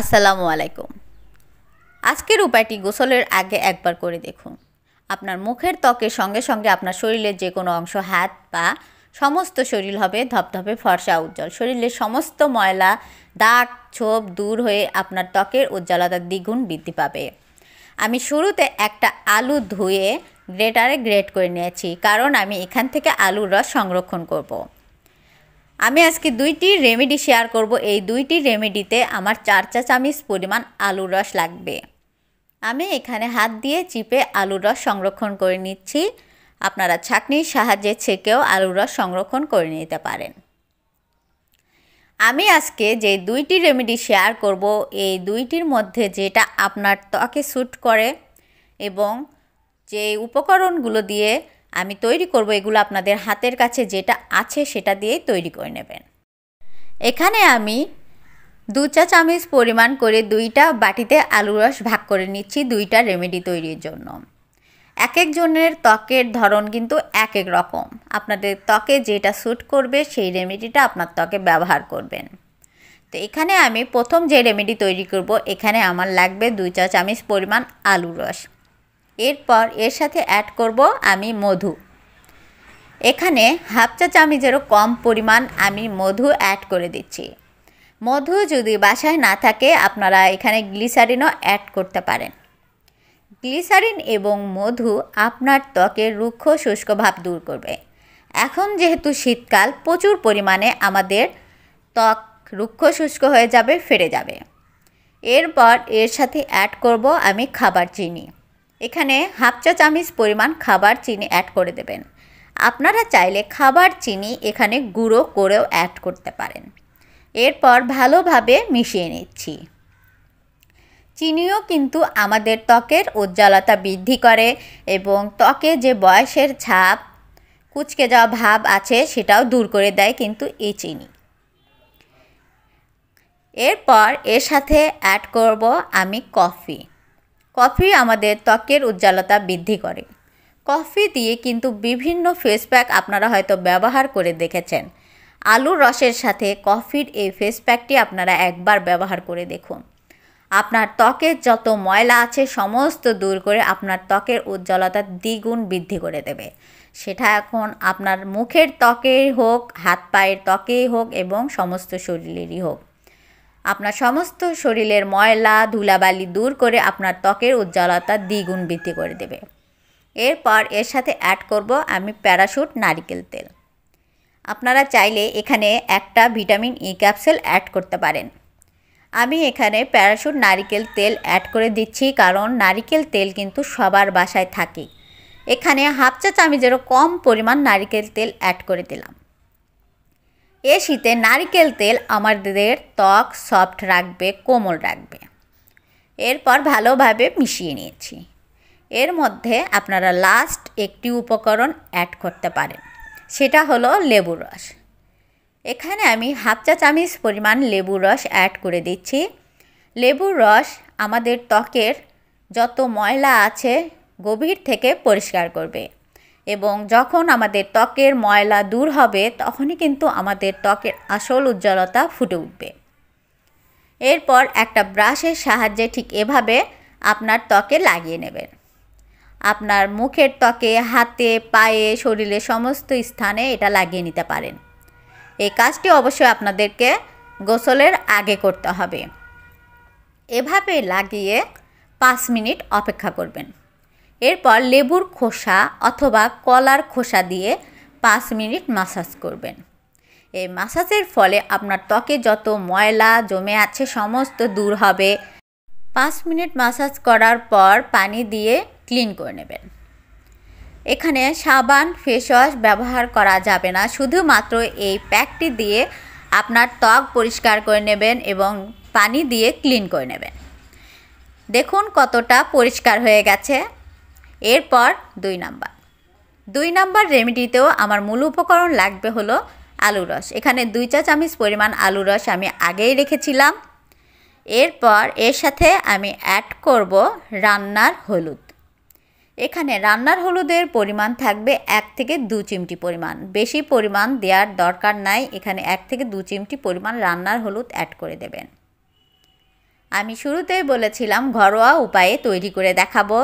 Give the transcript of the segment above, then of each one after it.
আসসালামু আলাইকুম আজকের উপায়টি গোসলের আগে একবার করে দেখুন আপনার মুখের ত্বকের সঙ্গে সঙ্গে আপনার শরীরের যে কোনো অংশ হাত পা সমস্ত শরীর হবে ধপধপে ফর্সা উজ্জ্বল শরীরের সমস্ত ময়লা দাগ ছোপ দূর হয়ে আপনার ত্বকের উজ্জ্বলতা দ্বিগুণ বৃদ্ধি পাবে আমি শুরুতে একটা আলু ধুয়ে গ্রেটারে গ্রেট করে নিয়েছি কারণ আমি এখান থেকে আলুর রস সংরক্ষণ করবো আমি আজকে দুইটি রেমেডি শেয়ার করব এই দুইটি রেমেডিতে আমার চার চা চামিচ পরিমাণ আলুর রস লাগবে আমি এখানে হাত দিয়ে চিপে আলুর রস সংরক্ষণ করে নিচ্ছি আপনারা ছাঁকনির সাহায্যে ছেঁকেও আলুর রস সংরক্ষণ করে নিতে পারেন আমি আজকে যে দুইটি রেমেডি শেয়ার করব এই দুইটির মধ্যে যেটা আপনার ত্বকে স্যুট করে এবং যে উপকরণগুলো দিয়ে আমি তৈরি করব এগুলো আপনাদের হাতের কাছে যেটা আছে সেটা দিয়েই তৈরি করে নেবেন এখানে আমি দু চা চামচ পরিমাণ করে দুইটা বাটিতে আলু রস ভাগ করে নিচ্ছি দুইটা রেমেডি তৈরির জন্য এক একজনের ত্বকের ধরন কিন্তু এক এক রকম আপনাদের ত্বকে যেটা স্যুট করবে সেই রেমেডিটা আপনার ত্বকে ব্যবহার করবেন তো এখানে আমি প্রথম যে রেমেডি তৈরি করব এখানে আমার লাগবে দুই চা চামচ পরিমাণ আলু রস এরপর এর সাথে অ্যাড করব আমি মধু এখানে হাফ চা চামচেরও কম পরিমাণ আমি মধু অ্যাড করে দিচ্ছি মধু যদি বাসায় না থাকে আপনারা এখানে গ্লিসারিনও অ্যাড করতে পারেন গ্লিসারিন এবং মধু আপনার ত্বকের রুক্ষ শুষ্ক ভাব দূর করবে এখন যেহেতু শীতকাল প্রচুর পরিমাণে আমাদের ত্বক রুক্ষ শুষ্ক হয়ে যাবে ফেরে যাবে এরপর এর সাথে অ্যাড করব আমি খাবার চিনি এখানে হাফ চা চামচ পরিমাণ খাবার চিনি অ্যাড করে দেবেন আপনারা চাইলে খাবার চিনি এখানে গুঁড়ো করেও অ্যাড করতে পারেন এরপর ভালোভাবে মিশিয়ে নিচ্ছি চিনিও কিন্তু আমাদের ত্বকের উজ্জ্বলতা বৃদ্ধি করে এবং ত্বকে যে বয়সের ছাপ কুচকে যাওয়া ভাব আছে সেটাও দূর করে দেয় কিন্তু এই চিনি এরপর এর সাথে অ্যাড করব আমি কফি কফি আমাদের ত্বকের উজ্জ্বলতা বৃদ্ধি করে কফি দিয়ে কিন্তু বিভিন্ন ফেস প্যাক আপনারা হয়তো ব্যবহার করে দেখেছেন আলুর রসের সাথে কফির এই ফেস প্যাকটি আপনারা একবার ব্যবহার করে দেখুন আপনার ত্বকের যত ময়লা আছে সমস্ত দূর করে আপনার ত্বকের উজ্জ্বলতা দ্বিগুণ বৃদ্ধি করে দেবে সেটা এখন আপনার মুখের ত্বকেই হোক হাত পায়ের ত্বকেই হোক এবং সমস্ত শরীরেরই হোক আপনার সমস্ত শরীরের ময়লা ধুলাবালি দূর করে আপনার ত্বকের উজ্জ্বলতা দ্বিগুণ বৃদ্ধি করে দেবে এরপর এর সাথে অ্যাড করব আমি প্যারাশুট নারিকেল তেল আপনারা চাইলে এখানে একটা ভিটামিন ই ক্যাপসেল অ্যাড করতে পারেন আমি এখানে প্যারাশুট নারিকেল তেল অ্যাড করে দিচ্ছি কারণ নারিকেল তেল কিন্তু সবার বাসায় থাকে এখানে হাফ চা চামিজেরও কম পরিমাণ নারিকেল তেল অ্যাড করে দিলাম এ শীতে নারিকেল তেল আমাদের ত্বক সফট রাখবে কোমল রাখবে এরপর ভালোভাবে মিশিয়ে নিয়েছি এর মধ্যে আপনারা লাস্ট একটি উপকরণ অ্যাড করতে পারেন সেটা হলো লেবু রস এখানে আমি হাফ চা চামচ পরিমাণ লেবু রস অ্যাড করে দিচ্ছি লেবুর রস আমাদের ত্বকের যত ময়লা আছে গভীর থেকে পরিষ্কার করবে এবং যখন আমাদের ত্বকের ময়লা দূর হবে তখনই কিন্তু আমাদের ত্বকের আসল উজ্জ্বলতা ফুটে উঠবে এরপর একটা ব্রাশের সাহায্যে ঠিক এভাবে আপনার ত্বকে লাগিয়ে নেবেন আপনার মুখের ত্বকে হাতে পায়ে শরীরে সমস্ত স্থানে এটা লাগিয়ে নিতে পারেন এই কাজটি অবশ্যই আপনাদেরকে গোসলের আগে করতে হবে এভাবে লাগিয়ে পাঁচ মিনিট অপেক্ষা করবেন এরপর লেবুর খোসা অথবা কলার খোসা দিয়ে পাঁচ মিনিট মাসাজ করবেন এই মাসাজের ফলে আপনার ত্বকে যত ময়লা জমে আছে সমস্ত দূর হবে পাঁচ মিনিট মাসাজ করার পর পানি দিয়ে ক্লিন করে নেবেন এখানে সাবান ফেস ওয়াশ ব্যবহার করা যাবে না শুধুমাত্র এই প্যাকটি দিয়ে আপনার ত্বক পরিষ্কার করে নেবেন এবং পানি দিয়ে ক্লিন করে নেবেন দেখুন কতটা পরিষ্কার হয়ে গেছে এরপর দুই নাম্বার দুই নাম্বার রেমেডিতেও আমার মূল উপকরণ লাগবে হলো আলু রস এখানে দুই চা চামিচ পরিমাণ আলু রস আমি আগেই রেখেছিলাম এরপর এর সাথে আমি অ্যাড করব রান্নার হলুদ এখানে রান্নার হলুদের পরিমাণ থাকবে এক থেকে দু চিমটি পরিমাণ বেশি পরিমাণ দেওয়ার দরকার নাই এখানে এক থেকে দু চিমটি পরিমাণ রান্নার হলুদ অ্যাড করে দেবেন আমি শুরুতেই বলেছিলাম ঘরোয়া উপায়ে তৈরি করে দেখাবো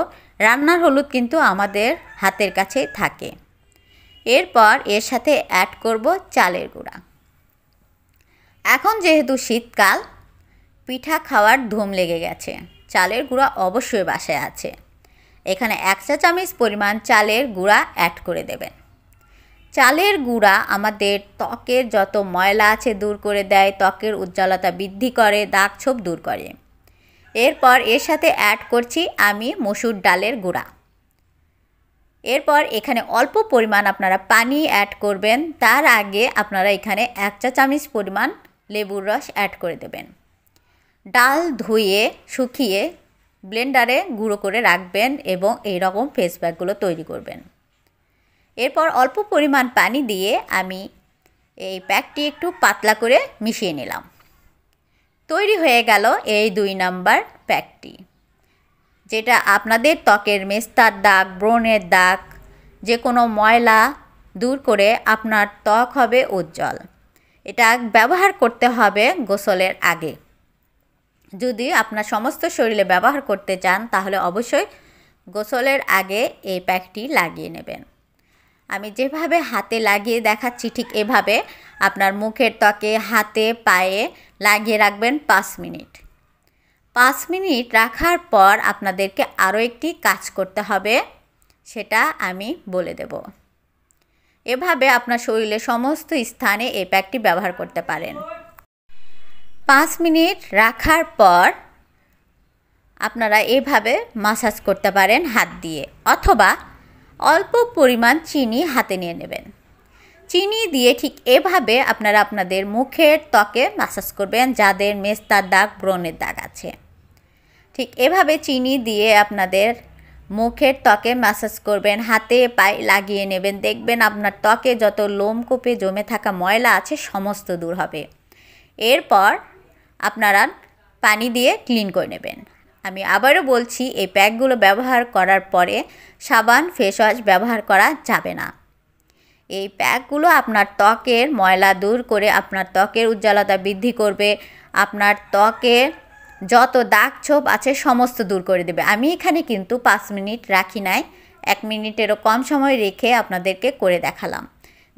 রান্নার হলুদ কিন্তু আমাদের হাতের কাছেই থাকে এরপর এর সাথে অ্যাড করব চালের গুঁড়া এখন যেহেতু শীতকাল পিঠা খাওয়ার ধুম লেগে গেছে চালের গুঁড়া অবশ্যই বাসায় আছে এখানে এক চা চামচ পরিমাণ চালের গুঁড়া অ্যাড করে দেবেন চালের গুঁড়া আমাদের ত্বকের যত ময়লা আছে দূর করে দেয় ত্বকের উজ্জ্বলতা বৃদ্ধি করে দাগ ছোপ দূর করে এরপর এর সাথে অ্যাড করছি আমি মসুর ডালের গুঁড়া এরপর এখানে অল্প পরিমাণ আপনারা পানি অ্যাড করবেন তার আগে আপনারা এখানে এক চা চামচ পরিমাণ লেবুর রস অ্যাড করে দেবেন ডাল ধুয়ে শুকিয়ে ব্লেন্ডারে গুঁড়ো করে রাখবেন এবং এই রকম ফেস প্যাকগুলো তৈরি করবেন এরপর অল্প পরিমাণ পানি দিয়ে আমি এই প্যাকটি একটু পাতলা করে মিশিয়ে নিলাম তৈরি হয়ে গেল এই দুই নাম্বার প্যাকটি যেটা আপনাদের ত্বকের মেস্তার দাগ ব্রণের দাগ যে কোনো ময়লা দূর করে আপনার ত্বক হবে উজ্জ্বল এটা ব্যবহার করতে হবে গোসলের আগে যদি আপনার সমস্ত শরীরে ব্যবহার করতে চান তাহলে অবশ্যই গোসলের আগে এই প্যাকটি লাগিয়ে নেবেন আমি যেভাবে হাতে লাগিয়ে দেখাচ্ছি ঠিক এভাবে আপনার মুখের ত্বকে হাতে পায়ে লাগিয়ে রাখবেন পাঁচ মিনিট পাঁচ মিনিট রাখার পর আপনাদেরকে আরও একটি কাজ করতে হবে সেটা আমি বলে দেব এভাবে আপনার শরীরে সমস্ত স্থানে এই প্যাকটি ব্যবহার করতে পারেন পাঁচ মিনিট রাখার পর আপনারা এভাবে মাসাজ করতে পারেন হাত দিয়ে অথবা অল্প পরিমাণ চিনি হাতে নিয়ে নেবেন চিনি দিয়ে ঠিক এভাবে আপনারা আপনাদের মুখের ত্বকে ম্যাসাজ করবেন যাদের মেস্তার দাগ ব্রণের দাগ আছে ঠিক এভাবে চিনি দিয়ে আপনাদের মুখের ত্বকে ম্যাসাজ করবেন হাতে পায়ে লাগিয়ে নেবেন দেখবেন আপনার ত্বকে যত লোম কোপে জমে থাকা ময়লা আছে সমস্ত দূর হবে এরপর আপনারা পানি দিয়ে ক্লিন করে নেবেন আমি আবারও বলছি এই প্যাকগুলো ব্যবহার করার পরে সাবান ফেস ওয়াশ ব্যবহার করা যাবে না এই প্যাকগুলো আপনার ত্বকের ময়লা দূর করে আপনার ত্বকের উজ্জ্বলতা বৃদ্ধি করবে আপনার ত্বকের যত দাগ ছোপ আছে সমস্ত দূর করে দেবে আমি এখানে কিন্তু পাঁচ মিনিট রাখি নাই এক মিনিটেরও কম সময় রেখে আপনাদেরকে করে দেখালাম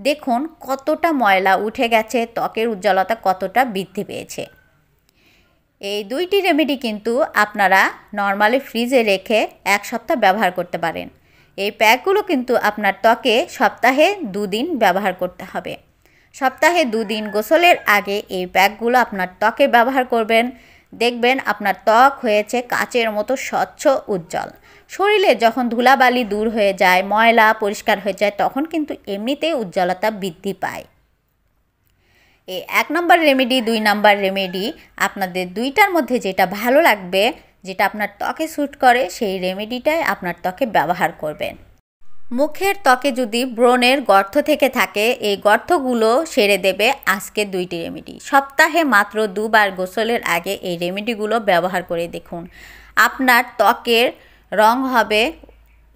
দেখুন কতটা ময়লা উঠে গেছে ত্বকের উজ্জ্বলতা কতটা বৃদ্ধি পেয়েছে এই দুইটি রেমেডি কিন্তু আপনারা নর্মালি ফ্রিজে রেখে এক সপ্তাহ ব্যবহার করতে পারেন এই প্যাকগুলো কিন্তু আপনার ত্বকে সপ্তাহে দুদিন ব্যবহার করতে হবে সপ্তাহে দুদিন গোসলের আগে এই প্যাকগুলো আপনার ত্বকে ব্যবহার করবেন দেখবেন আপনার ত্বক হয়েছে কাচের মতো স্বচ্ছ উজ্জ্বল শরীরে যখন ধুলাবালি দূর হয়ে যায় ময়লা পরিষ্কার হয়ে যায় তখন কিন্তু এমনিতেই উজ্জ্বলতা বৃদ্ধি পায় এই এক নম্বর রেমেডি দুই নাম্বার রেমেডি আপনাদের দুইটার মধ্যে যেটা ভালো লাগবে যেটা আপনার ত্বকে স্যুট করে সেই রেমেডিটাই আপনার ত্বকে ব্যবহার করবেন মুখের ত্বকে যদি ব্রণের গর্ত থেকে থাকে এই গর্তগুলো সেরে দেবে আজকে দুইটি রেমেডি সপ্তাহে মাত্র দুবার গোসলের আগে এই রেমেডিগুলো ব্যবহার করে দেখুন আপনার ত্বকের রং হবে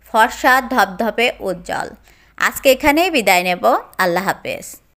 ফর্সা ধপধপে উজ্জ্বল আজকে এখানেই বিদায় নেব আল্লাহ হাফেজ